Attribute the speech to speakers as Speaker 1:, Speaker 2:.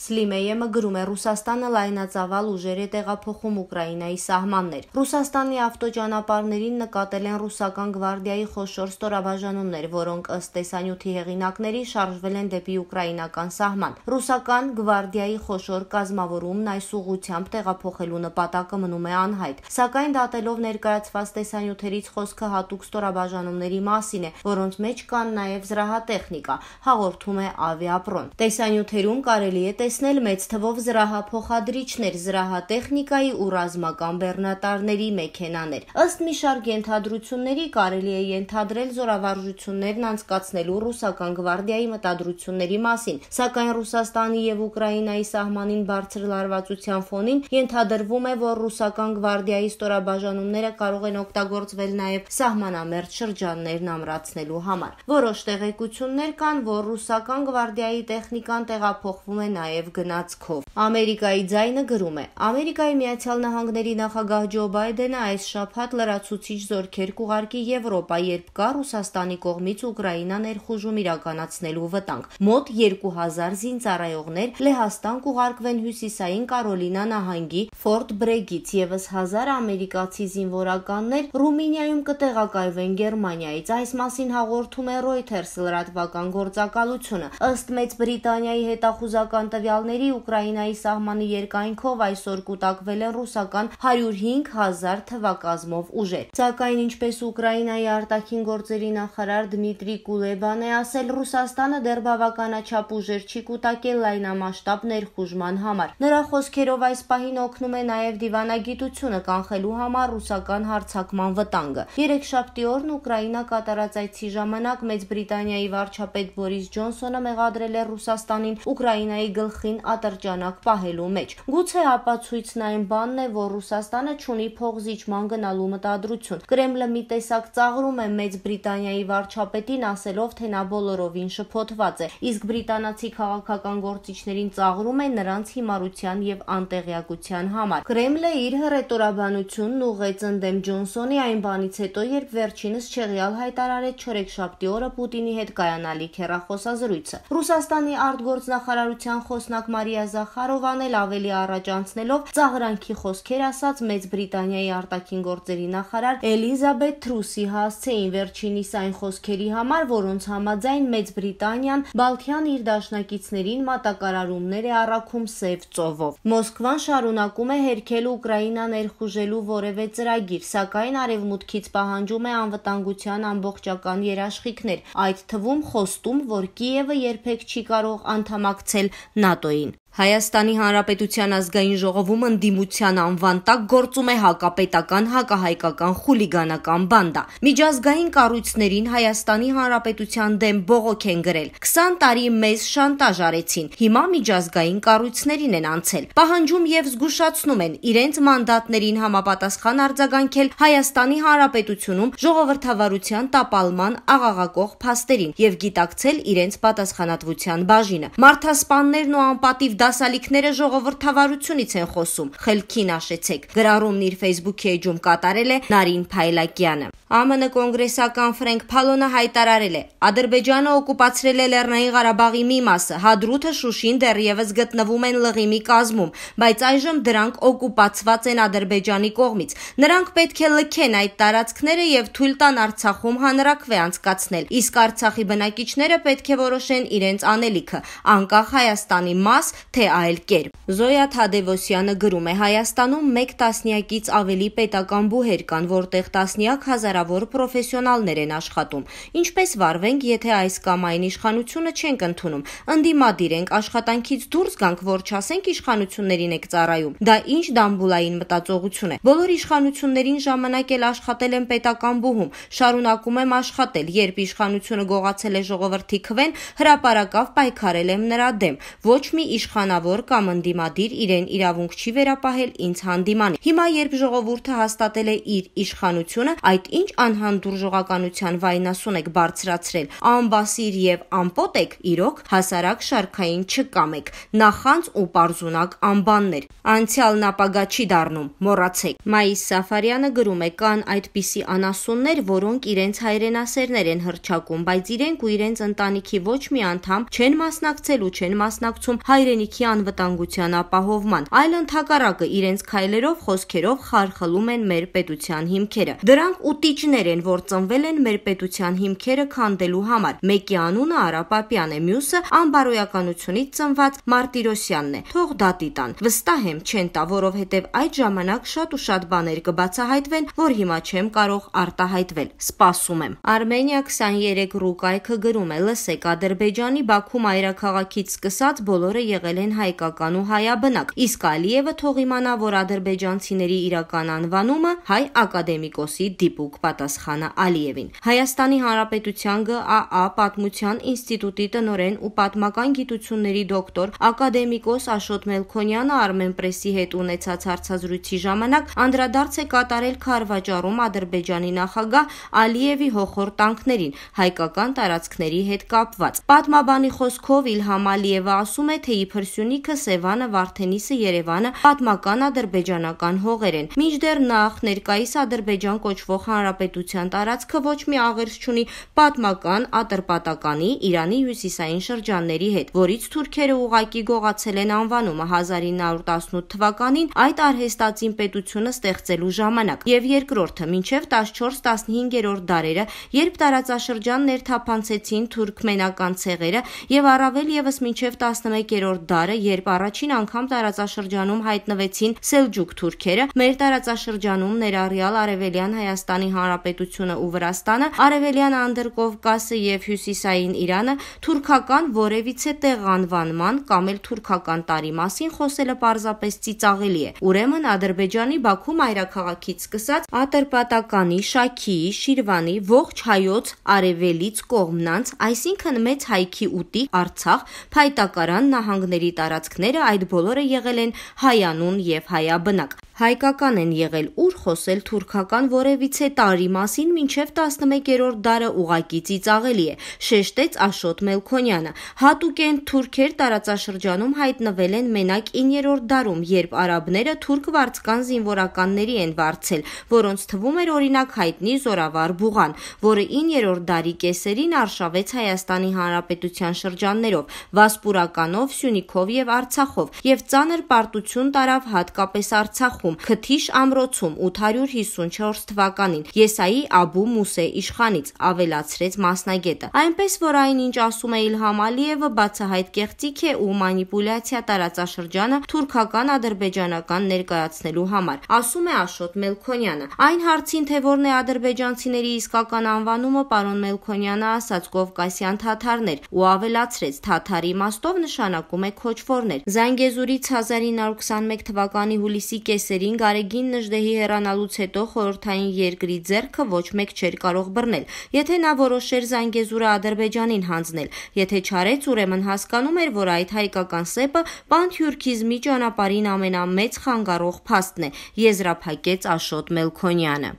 Speaker 1: Սլիմեյը գրում է Ռուսաստանը լայնածավալ ուժեր է տեղափոխում Ուկրաինայի սահմաններ։ Ռուսաստանի ավտոճանապարհներին նկատել են ռուսական գվարդիայի խոշոր ստորաբաժանումներ, որոնք ըստ տեսանյութի հեղինակների շարժվել են դեպի ուկրաինական սահման։ Ռուսական գվարդիայի խոշոր կազմավորումն այս ուղությամբ տեղափոխելու նպատակը մնում է անհայտ, սակայն դատելով ներկայացված տեսանյութերից խոսքը հատուկ ստորաբաժանումների մասին է, որոնց մեջ կան նաև զրահատեխնիկա, հաղորդում է Ավիապրոն։ Տեսանյութերում կարելի է տեսնել մեծ թվով զրահափոխադրիչներ, զրահատեխնիկայի ու ռազմական բեռնատարների մեքենաներ։ Ըստ մի շարք ենթադրությունների կարելի է ենթադրել զորավարժություններն անցկացնելու ռուսական գվարդիայի մտադրությունների մասին, սակայն Ռուսաստանի եւ Ուկրաինայի սահմանին բարձր լարվածության ֆոնին ենթադրվում է, որ ռուսական գվարդիայի ստորաբաժանումները կարող են օգտագործվել նաեւ սահմանամերձ շրջաններն ամրացնելու համար։ Որոշ տեղեկություններ կան, որ ռուսական գվարդիայի տեխնիկան տեղափոխվում է նաեւ նաև գնացքով։ Ամերիկայի ձայնը գրում է. Ամերիկայի Միացյալ Նահանգների նախագահ Ջո Բայդենը այս շաբաթ լրացուցիչ զորքեր կուղարկի Եվրոպա, երբ կա Ռուսաստանի կողմից Ուկրաինա ներխուժում իրականացնելու վտանգ։ Մոտ 2000 զինծառայողներ Լեհաստան կուղարկվեն հյուսիսային Կարոլինա նահանգի Ֆորտ Բրեգից եւս 1000 ամերիկացի զինվորականներ Ռումինիայում կտեղակայվեն Գերմանիայից։ Այս մասին հաղորդում է Reuters լրատվական գործակալությունը։ Ըստ Մեծ Բրիտանիայի հետախուզական տվյալ տվյալների Ուկրաինայի սահմանի երկայնքով այսօր կուտակվել են ռուսական 105.000 թվակազմով ուժեր։ Սակայն ինչպես Ուկրաինայի արտաքին գործերի նախարար Դմիտրի Կուլեբան է ասել, Ռուսաստանը դեռ բավականաչափ ուժեր չի կուտակել լայնամասշտաբ ներխուժման համար։ Նրա խոսքերով այս պահին օգնում է նաև դիվանագիտությունը կանխելու համար ռուսական հարցակման վտանգը։ Երեքշաբթի օրն Ուկրաինա կատարած այցի ժամանակ Մեծ Բրիտանիայի վարչապետ Բորիս Ջոնսոնը մեղադրել է Ռուսաստանին Ուկրաինայի գլխ գլխին ատրճանակ պահելու մեջ։ Գուցե ապացույցն այն բանն է, որ Ռուսաստանը ճունի փողզիջման գնալու մտադրություն։ Կրեմլը մի տեսակ ծաղրում է Մեծ Բրիտանիայի վարչապետին ասելով, թե նա բոլորովին շփոթված է, իսկ բրիտանացի քաղաքական գործիչներին ծաղրում է նրանց հիմարության եւ անտեղյակության համար։ Կրեմլը իր հռետորաբանությունն ուղղեց ընդդեմ Ջոնսոնի այն բանից հետո, երբ վերջինս չեղյալ հայտարարեց չորեքշաբթի օրը Պուտինի հետ կայանալի քերախոսազրույցը։ Ռուսաստանի արտգործնախարարության խոս խոսնակ Մարիա Զախարովան էլ ավելի առաջ անցնելով ծաղրանքի խոսքեր ասաց Մեծ Բրիտանիայի արտաքին գործերի նախարար Էլիզաբետ Թրուսի հասցեին վերջինիս այն խոսքերի համար, որոնց համաձայն Մեծ Բրիտանիան Բալթյան իր դաշնակիցներին մատակարարումներ է առաքում սև ծովով։ Մոսկվան շարունակում է հերքել Ուկրաինա ներխուժելու որևէ ծրագիր, սակայն արևմուտքից պահանջում է անվտանգության ամբողջական երաշխիքներ, այդ թվում խոստում, որ Կիևը երբեք չի կարող անդամակցել ՆԱՏՕ-ին։ Հայաստանի Հանրապետության ազգային ժողովում ընդդիմության անվան տակ գործում է հակապետական հակահայկական խուլիգանական բանդա։ Միջազգային կառույցներին Հայաստանի Հանրապետության դեմ բողոք են գրել։ 20 տարի մեզ շանտաժ արեցին։ Հիմա միջազգային կառույցներին են անցել։ Պահանջում եւ զգուշացնում են իրենց մանդատներին համապատասխան արձագանքել Հայաստանի Հանրապետությունում ժողովրդավարության տապալման աղաղակող փաստերին եւ գիտակցել իրենց պատասխանատվության բաժինը։ Մարտհասpanներն ու անպատիվ դասալիքները ժողովրդավարությունից են խոսում։ Խելքին աշեցեք։ Գրառումն իր Facebook-ի էջում կատարել է Նարին Փայլակյանը։ ԱՄՆ կոնգրեսական Ֆրենք Փալոնը հայտարարել է. Ադրբեջանը օկուպացրել է Լեռնային Ղարաբաղի մի մասը, Հադրութը Շուշին դեռևս գտնվում են լղիմի կազմում, բայց այժմ դրանք օկուպացված են Ադրբեջանի կողմից։ Նրանք պետք է լքեն այդ տարածքները եւ թույլ տան Արցախում հանրակվե անցկացնել։ Իսկ Արցախի բնակիչները պետք է որոշեն իրենց անելիքը, անկախ Հայաստանի մաս թե այլ կերպ։ Զոյա Թադևոսյանը գրում է Հայաստանում 1 տասնյակից ավելի պետական բուհեր կան, որտեղ տասնյակ հազարավոր պրոֆեսիոնալներ են աշխատում։ Ինչպես վարվենք, եթե այս կամ այն իշխանությունը չենք ընդունում։ Ընդդիմադիր ենք, աշխատանքից դուրս գանք, որ չասենք իշխանություններին եք ծառայում։ Դա ինչ դամբուլային մտածողություն է։ Բոլոր իշխանություններին ժամանակ էլ աշխատել են պետական բուհում։ Շարունակում եմ աշխատել, երբ իշխանությունը գողացել է ժողովրդի քվեն, հրաապարակավ պայքարել եմ նրա դեմ։ Ոչ մի իշխան իշխանավոր կամ ընդդիմադիր իրեն իրավունք չի վերապահել ինձ հանդիման։ Հիմա երբ ժողովուրդը հաստատել է իր իշխանությունը, այդ ինչ անհանդուրժողականության վայնասուն եք բարձրացրել։ Անբասիր եւ անպոտ եք, իրոք հասարակ շարքային չկամ եք։ Նախանց ու պարզունակ անբաններ։ Անցյալն ապագա չի դառնում, մոռացեք։ Մայիս Սաֆարյանը գրում է կան այդպիսի անասուններ, որոնք իրենց հայրենասերներ են հրճակում, բայց իրենք ու իրենց ընտանիքի ոչ մի անդամ չեն մասնակցել ու չեն մասնակցում հայրենի տարիքի անվտանգության ապահովման, այլ ընդհակառակը իրենց քայլերով, խոսքերով խարխլում են մեր պետության հիմքերը։ Դրանք ուտիչներ են, որ ծնվել են մեր պետության հիմքերը քանդելու համար։ Մեկի անունը Արապապյան է, մյուսը անբարոյականությունից ծնված Մարտիրոսյանն է։ Թող դատի տան։ Վստահ եմ, չեն տա, որովհետև այդ ժամանակ շատ ու շատ բաներ կբացահայտվեն, որ հիմա չեմ կարող արտահայտվել։ Սպասում եմ։ Armenia 23 ռու կայքը գրում է. Լսեք, Ադրբեջանի Բաքու մայրաքաղաքից սկսած բոլորը եղել են հայկական ու հայաբնակ, իսկ Ալիևը թող իմանա, որ ադրբեջանցիների իրական անվանումը հայ ակադեմիկոսի դիպուկ պատասխանը Ալիևին։ Հայաստանի Հանրապետության ԳԱԱ Պատմության ինստիտուտի տնորեն ու պատմական գիտությունների դոկտոր ակադեմիկոս Աշոտ Մելքոնյանը Armenpress-ի հետ ունեցած հարցազրույցի ժամանակ անդրադարձ է կատարել քարվաճառում Ադրբեջանի նախագահ Ալիևի հոխոր տանկներին հայկական տարածքների հետ կապված։ Պատմաբանի խոսքով Իլհամ Ալիևը ասում է, թե իբր Սյունիքը, Սևանը, Վարդենիսը, Երևանը պատմական ադրբեջանական հողեր են։ Մինչդեռ նախ ներկայիս Ադրբեջան կոչվող հանրապետության տարածքը ոչ մի աղերս չունի պատմական Ատրպատականի Իրանի հյուսիսային շրջանների հետ, որից թուրքերը ուղակի գողացել են անվանումը 1918 թվականին այդ արհեստածին պետությունը ստեղծելու ժամանակ եւ երկրորդը մինչեւ 14-15-րդ դարերը, երբ տարածաշրջան ներթափանցեցին թուրքմենական ցեղերը եւ առավել եւս մինչեւ 11-րդ դարը տարը, երբ առաջին անգամ տարածաշրջանում հայտնվեցին սելջուկ թուրքերը, մեր տարածաշրջանում ներառյալ Արևելյան Հայաստանի Հանրապետությունը ու Վրաստանը, Արևելյան Անդրկովկասը եւ Հյուսիսային Իրանը թուրքական որևիցե տեղանվանման կամ էլ թուրքական տարի մասին խոսելը պարզապես ծիծաղելի է։ Ուրեմն Ադրբեջանի Բաքու մայրաքաղաքից սկսած Ատրպատականի, Շաքիի, Շիրվանի ողջ հայոց արևելից կողմնանց, այսինքն մեծ հայքի ուտի Արցախ, փայտակարան նահանգների գյուղերի տարածքները այդ բոլորը եղել են հայանուն եւ հայաբնակ։ Հայկական են եղել ուր խոսել թուրքական որևիցե տարի մասին մինչև 11-րդ դարը ուղակի ծիծաղելի է, շեշտեց Աշոտ Մելքոնյանը։ Հատուկեն թուրքեր տարածաշրջանում հայտնվել են մենակ 9-րդ դարում, երբ արաբները թուրք վարձկան զինվորականների են վարձել, որոնց թվում էր օրինակ հայտնի Զորավար Բուղան, որը 9-րդ դարի կեսերին արշավեց Հայաստանի Հանրապետության շրջաններով, Վասպուրականով, Սյունիքով եւ Արցախով եւ ծանր պարտություն տարավ հատկապես Արցախում, Քթիշ ամրոցում ու 1854 թվականին Եսայի Աբու Մուսե իշխանից, ավելացրեց մասնագետը։ Այնպես որ այն ինչ ասում է Իլհամ Ալիևը բացահայտ կեղծիք է ու մանիպուլյացիա տարածաշրջանը թուրքական ադրբեջանական ներկայացնելու համար, ասում է Աշոտ Մելքոնյանը։ Այն հարցին, թե որն է ադրբեջանցիների իսկական անվանումը, պարոն Մելքոնյանը ասաց Կովկասյան թաթարներ ու ավելացրեց թաթարի մաստով նշանակում է քոչվորներ։ Զանգեզուրից 1921 թվականի հուլիսի կեսերին Գարեգին Նժդեհի հերա հեռանալուց հետո խորհրդային երկրի ձեռքը ոչ մեկ չէր կարող բռնել։ Եթե նա որոշեր Զանգեզուրը Ադրբեջանին հանձնել, եթե չարեց, ուրեմն հասկանում էր, որ այդ հայկական սեպը պանթյուրքիզմի ճանապարհին ամենամեծ խանգարող փաստն է, եզրափակեց Աշոտ Մելքոնյանը։